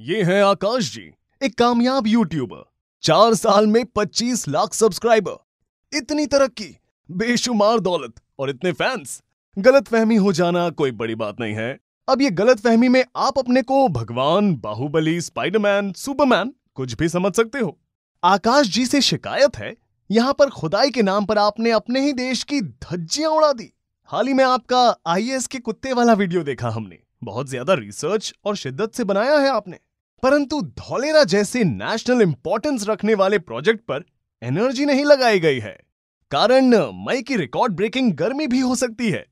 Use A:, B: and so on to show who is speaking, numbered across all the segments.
A: ये हैं आकाश जी एक कामयाब यूट्यूबर चार साल में 25 लाख सब्सक्राइबर इतनी तरक्की बेशुमार दौलत और इतने फैंस गलत फहमी हो जाना कोई बड़ी बात नहीं है अब ये गलत फहमी में आप अपने को भगवान बाहुबली स्पाइडरमैन सुपरमैन कुछ भी समझ सकते हो आकाश जी से शिकायत है यहाँ पर खुदाई के नाम पर आपने अपने ही देश की धज्जियां उड़ा दी हाल ही में आपका आईएएस के कुत्ते वाला वीडियो देखा हमने बहुत ज्यादा रिसर्च और शिद्दत से बनाया है आपने परंतु धौलेरा जैसे नेशनल इंपॉर्टेंस रखने वाले प्रोजेक्ट पर एनर्जी नहीं लगाई गई है कारण मई की रिकॉर्ड ब्रेकिंग गर्मी भी हो सकती है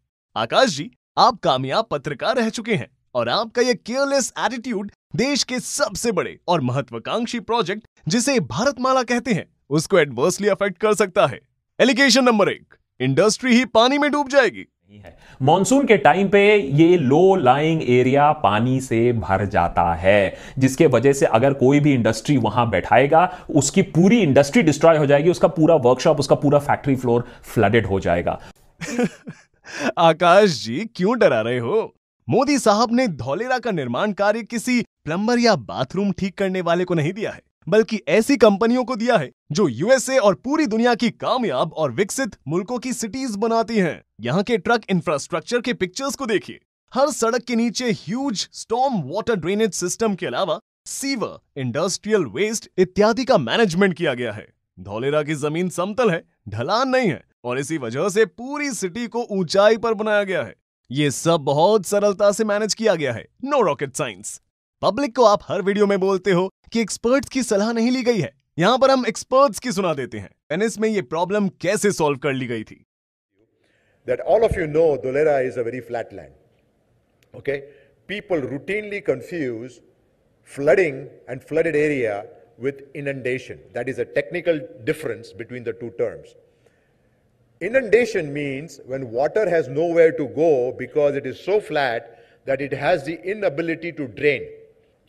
A: आकाश जी आप कामयाब पत्रकार रह चुके हैं और आपका यह केयरलेस एटीट्यूड देश के सबसे बड़े और महत्वाकांक्षी प्रोजेक्ट जिसे भारतमाला कहते हैं उसको एडवर्सली अफेक्ट कर सकता है एलिगेशन नंबर एक इंडस्ट्री ही पानी में डूब जाएगी नहीं है मानसून के टाइम पे ये लो लाइंग एरिया पानी से भर जाता है जिसके वजह से अगर कोई भी इंडस्ट्री वहां बैठाएगा उसकी पूरी इंडस्ट्री डिस्ट्रॉय हो जाएगी उसका पूरा वर्कशॉप उसका पूरा फैक्ट्री फ्लोर फ्लडेड हो जाएगा आकाश जी क्यों डरा रहे हो मोदी साहब ने धौलेरा का निर्माण कार्य किसी प्लम्बर या बाथरूम ठीक करने वाले को नहीं दिया है बल्कि ऐसी कंपनियों को दिया है जो यूएसए और पूरी दुनिया की कामयाब और विकसित मुल्कों की सिटीज बनाती हैं यहाँ के ट्रक इंफ्रास्ट्रक्चर के पिक्चर्स को देखिए हर सड़क के नीचे huge storm water drainage system के अलावा सीवर इंडस्ट्रियल वेस्ट इत्यादि का मैनेजमेंट किया गया है धौलेरा की जमीन समतल है ढलान नहीं है और इसी वजह से पूरी सिटी को ऊंचाई पर बनाया गया है ये सब बहुत सरलता से मैनेज किया गया है नो रॉकेट साइंस पब्लिक को आप हर वीडियो में बोलते हो कि एक्सपर्ट्स की सलाह नहीं ली गई है यहां पर हम एक्सपर्ट्स की सुना देते हैं टेनिस में ये प्रॉब्लम कैसे सॉल्व कर ली गई थी
B: that all of you know Dholera is a very flat land okay people routinely confuse flooding and flooded area with inundation that is a technical difference between the two terms Inundation means when water has nowhere to go because it is so flat that it has the inability to drain.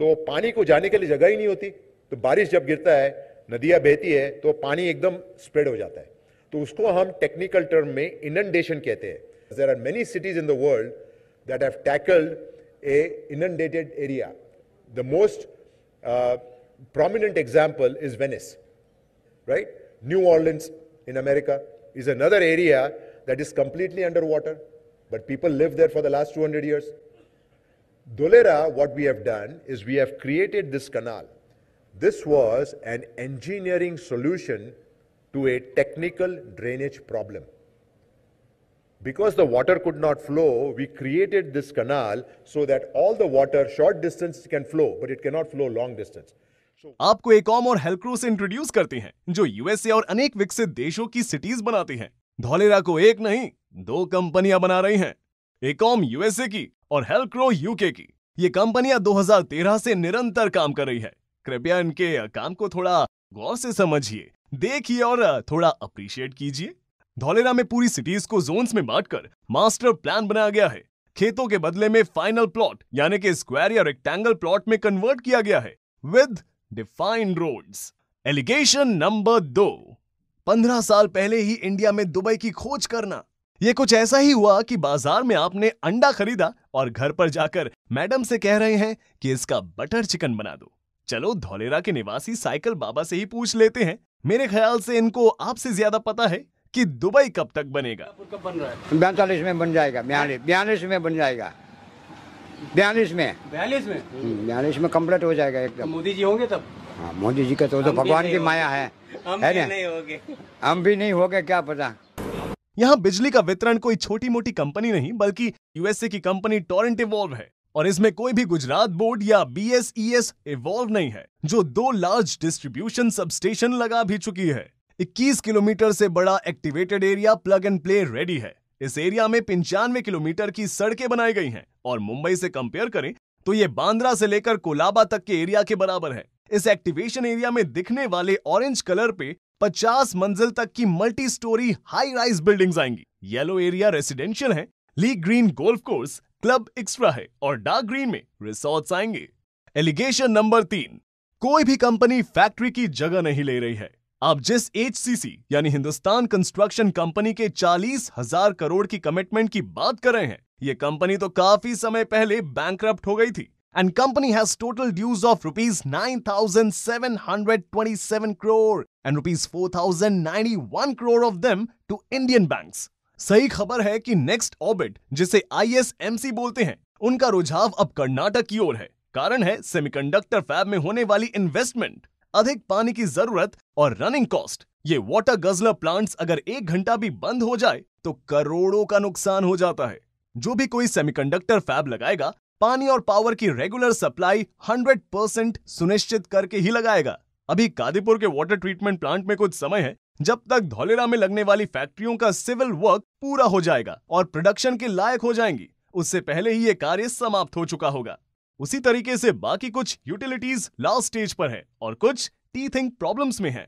B: तो पानी को जाने के लिए जगह ही नहीं होती तो बारिश जब गिरता है नदियां बहती है तो पानी एकदम स्प्रेड हो जाता है तो उसको हम टेक्निकल टर्म में इनंडेशन कहते हैं there are many cities in the world that have tackled a inundated area the most prominent example is Venice right New Orleans in America is another area that is completely under water but people live there for the last two hundred years Dolera, what we have done is we have created this canal. This was an engineering solution to a technical drainage problem. Because the water could not flow, we created this canal so that all the water short distance can flow, but it cannot flow long distance.
A: आपको एक और और हेलक्रूस introduce करते हैं जो USA और अनेक विकसित देशों की सिटीज बनाते हैं धोलेरा को एक नहीं दो कंपनियां बना रही हैं एकॉम यूएसए की और हेल्क्रो यूके की ये कंपनियां 2013 से निरंतर काम कर रही है कृपया इनके काम को थोड़ा गौर से समझिए देखिए और थोड़ा अप्रिशिएट कीजिए धौलेरा में पूरी सिटीज को जोन्स में बांटकर मास्टर प्लान बनाया गया है खेतों के बदले में फाइनल प्लॉट यानी कि स्क्वायर या रेक्टेंगल प्लॉट में कन्वर्ट किया गया है with defined roads allegation number दो पंद्रह साल पहले ही इंडिया में दुबई की खोज करना ये कुछ ऐसा ही हुआ कि बाजार में आपने अंडा खरीदा और घर पर जाकर मैडम से कह रहे हैं कि इसका बटर चिकन बना दो चलो धोलेरा के निवासी साइकिल बाबा से ही पूछ लेते हैं मेरे ख्याल से इनको आपसे ज्यादा पता है कि दुबई कब तक बनेगा बन रहा है बयालीस में बन जाएगा बयालीस में बन जाएगा बयालीस में बयालीस में हम्म, बयालीस में कम्प्लीट हो जाएगा एकदम तो मोदी जी होंगे तब हाँ मोदी जी का तो, तो भगवान की माया है हम भी नहीं हम भी नहीं हो गए क्या पता यहाँ बिजली का वितरण कोई छोटी मोटी कंपनी नहीं बल्कि यूएसए की कंपनी टॉरेंट इवॉल्व है और इसमें कोई भी गुजरात बोर्ड या B S E S involve नहीं है जो दो लार्ज डिस्ट्रीब्यूशन सब स्टेशन लगा भी चुकी है 21 किलोमीटर से बड़ा activated area plug and play ready है इस एरिया में पंचानवे किलोमीटर की सड़कें बनाई गई हैं और मुंबई से कंपेयर करें तो ये बांद्रा से लेकर कोलाबा तक के एरिया के बराबर है इस एक्टिवेशन एरिया में दिखने वाले ऑरेंज कलर पे पचास मंजिल तक की multi storey high rise buildings आएंगी येलो एरिया रेसिडेंशियल है ली green golf course club extra है और डार्क ग्रीन में रिसोर्ट्स आएंगे एलिगेशन नंबर तीन कोई भी कंपनी फैक्ट्री की जगह नहीं ले रही है आप जिस एच यानी हिंदुस्तान कंस्ट्रक्शन कंपनी के चालीस हजार करोड़ की कमिटमेंट की बात कर रहे हैं ये कंपनी तो काफी समय पहले बैंक हो गई थी and company has total dues of rupees 9727 crore and rupees 4091 crore of them to Indian banks. सही खबर है कि नेक्स्ट ऑर्बिट जिसे आईएसएमसी बोलते हैं उनका रुझाव अब कर्नाटक की ओर है कारण है सेमीकंडक्टर फैब में होने वाली इन्वेस्टमेंट अधिक पानी की जरूरत और रनिंग कॉस्ट ये वाटर गजलर प्लांट्स अगर एक घंटा भी बंद हो जाए तो करोड़ों का नुकसान हो जाता है जो भी कोई सेमीकंडक्टर फैब लगाएगा पानी और पावर की रेगुलर सप्लाई 100 परसेंट सुनिश्चित करके ही लगाएगा अभी कादीपुर के वाटर ट्रीटमेंट प्लांट में कुछ समय है जब तक धोलेरा में लगने वाली फैक्ट्रियों का सिविल वर्क पूरा हो जाएगा और प्रोडक्शन के लायक हो जाएंगी उससे पहले ही ये कार्य समाप्त हो चुका होगा उसी तरीके से बाकी कुछ यूटिलिटीज लास्ट स्टेज पर है और कुछ टीथिंग प्रॉब्लम्स में है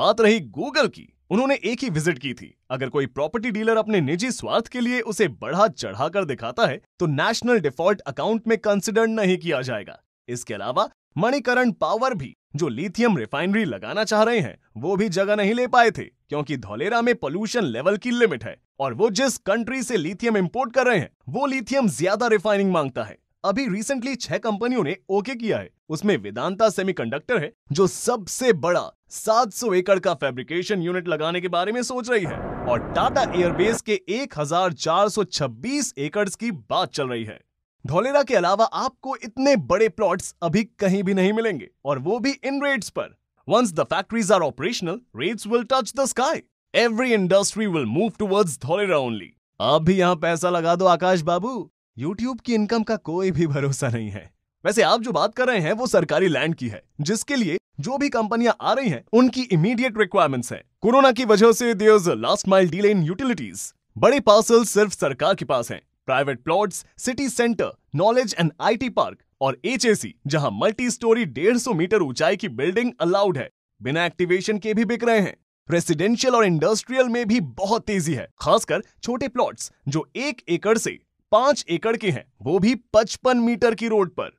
A: बात रही गूगल की उन्होंने एक ही विजिट की थी अगर कोई प्रॉपर्टी डीलर अपने निजी स्वार्थ के लिए उसे बढ़ा चढ़ा कर दिखाता है तो नेशनल डिफॉल्ट अकाउंट में कंसिडर नहीं किया जाएगा इसके अलावा मणिकरण पावर भी जो लिथियम रिफाइनरी लगाना चाह रहे हैं वो भी जगह नहीं ले पाए थे क्योंकि धोलेरा में पोल्यूशन लेवल की लिमिट है और वो जिस कंट्री से लिथियम इंपोर्ट कर रहे हैं वो लिथियम ज्यादा रिफाइनिंग मांगता है अभी रिसेंटली छह कंपनियों ने ओके किया है उसमें वेदांता सेमीकंडक्टर है जो सबसे बड़ा 700 एकड़ का फैब्रिकेशन यूनिट लगाने के बारे में सोच रही है और टाटा एयरबेस के 1426 एकड़ की बात चल रही है धोलेरा के अलावा आपको इतने बड़े प्लॉट्स अभी कहीं भी नहीं मिलेंगे और वो भी इन रेट्स पर once the factories are operational rates will touch the sky every industry will move towards Dholera only आप भी यहाँ पैसा लगा दो आकाश बाबू यूट्यूब की इनकम का कोई भी भरोसा नहीं है वैसे आप जो बात कर रहे हैं वो सरकारी लैंड की है जिसके लिए जो भी कंपनियां आ रही हैं उनकी इमीडिएट रिक्वायरमेंट्स है कोरोना की वजह से there's last mile delay in utilities बड़े पार्सल सिर्फ सरकार के पास है private plots city centre knowledge and IT park और एचएसी जहां मल्टी स्टोरी डेढ़ सौ मीटर ऊंचाई की बिल्डिंग अलाउड है बिना एक्टिवेशन के भी बिक रहे हैं रेसिडेंशियल और इंडस्ट्रियल में भी बहुत तेजी है खासकर छोटे प्लॉट्स जो एक एकड़ से पांच एकड़ के हैं वो भी पचपन मीटर की रोड पर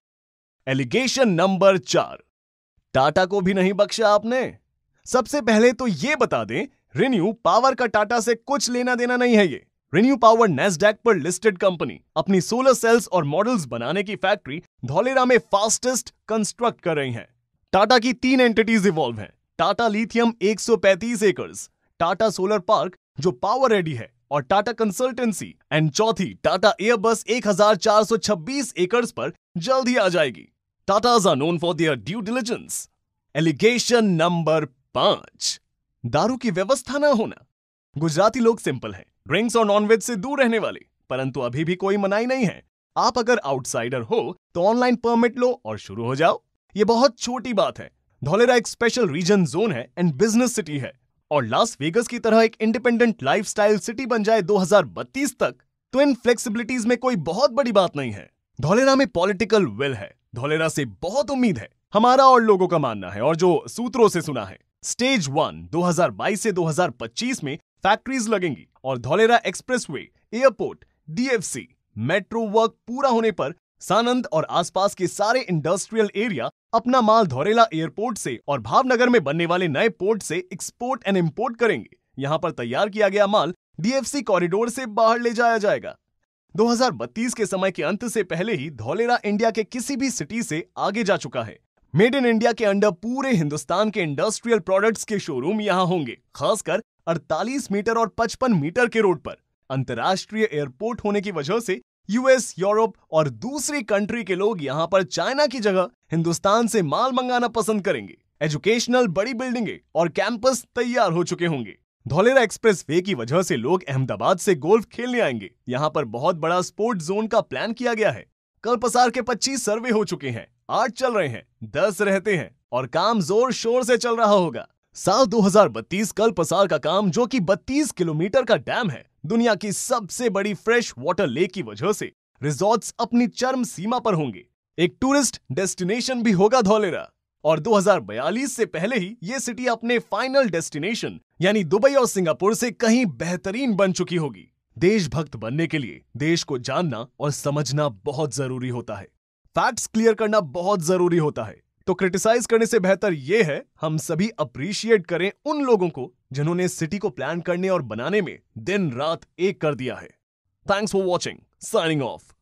A: एलिगेशन नंबर चार टाटा को भी नहीं बख्शा आपने सबसे पहले तो ये बता दें रिन्यू पावर का टाटा से कुछ लेना देना नहीं है ये रिन्यू पावर नेस्डेक पर लिस्टेड कंपनी अपनी सोलर सेल्स और मॉडल्स बनाने की फैक्ट्री धौलेरा में फास्टेस्ट कंस्ट्रक्ट कर रही है टाटा की तीन एंटिटीज इवॉल्व हैं Tata lithium 135 acres Tata solar park जो पावर रेडी है और टाटा कंसल्टेंसी एंड चौथी टाटा एयरबस 1426 एकर्स पर जल्द ही आ जाएगी Tatas are known for their due diligence allegation number पांच दारू की व्यवस्था ना होना गुजराती लोग सिंपल हैं ड्रिंक्स और नॉनवेज से दूर रहने वाले परंतु अभी भी कोई मनाई नहीं है आप अगर आउटसाइडर हो तो ऑनलाइन परमिट लो और शुरू हो जाओ ये बहुत छोटी बात है धोलेरा एक स्पेशल रीजन जोन है एंड बिजनेस सिटी है और लास वेगस की तरह एक इंडिपेंडेंट लाइफस्टाइल सिटी बन जाए 2032 तक तो इन फ्लेक्सिबिलिटीज में कोई बहुत बड़ी बात नहीं है धोलेरा में पॉलिटिकल विल है धोलेरा से बहुत उम्मीद है हमारा और लोगों का मानना है और जो सूत्रों से सुना है स्टेज वन 2022 से 2025 में फैक्ट्रीज लगेंगी और Dholera expressway airport DFC metro work पूरा होने पर सानंद और आसपास के सारे इंडस्ट्रियल एरिया अपना माल धोरेला एयरपोर्ट से और भावनगर में बनने वाले नए पोर्ट से एक्सपोर्ट एंड इम्पोर्ट करेंगे यहाँ पर तैयार किया गया माल डीएफसी कॉरिडोर से बाहर ले जाया जाएगा 2032 के समय के अंत से पहले ही धोलेरा इंडिया के किसी भी सिटी से आगे जा चुका है मेड इन इंडिया के अंडर पूरे हिंदुस्तान के इंडस्ट्रियल प्रोडक्ट्स के शोरूम यहाँ होंगे खासकर 48 मीटर और 55 मीटर के रोड पर अंतर्राष्ट्रीय एयरपोर्ट होने की वजह से यूएस यूरोप और दूसरी कंट्री के लोग यहाँ पर चाइना की जगह हिंदुस्तान से माल मंगाना पसंद करेंगे एजुकेशनल बड़ी बिल्डिंगे और कैंपस तैयार हो चुके होंगे धोलेरा एक्सप्रेस वे की वजह से लोग अहमदाबाद से गोल्फ खेलने आएंगे यहाँ पर बहुत बड़ा स्पोर्ट जोन का प्लान किया गया है कल पसार के 25 सर्वे हो चुके हैं आठ चल रहे हैं दस रहते हैं और काम जोर शोर से चल रहा होगा साल 2032 कल पसार का काम जो कि 32 किलोमीटर का डैम है दुनिया की सबसे बड़ी फ्रेश वाटर लेक की वजह से रिजॉर्ट्स अपनी चरम सीमा पर होंगे एक टूरिस्ट डेस्टिनेशन भी होगा धौलेरा और 2042 से पहले ही ये सिटी अपने फाइनल डेस्टिनेशन यानी दुबई और सिंगापुर से कहीं बेहतरीन बन चुकी होगी देशभक्त बनने के लिए देश को जानना और समझना बहुत जरूरी होता है फैक्ट्स क्लियर करना बहुत जरूरी होता है तो क्रिटिसाइज करने से बेहतर यह है हम सभी अप्रिशिएट करें उन लोगों को जिन्होंने सिटी को प्लान करने और बनाने में दिन रात एक कर दिया है thanks for watching signing of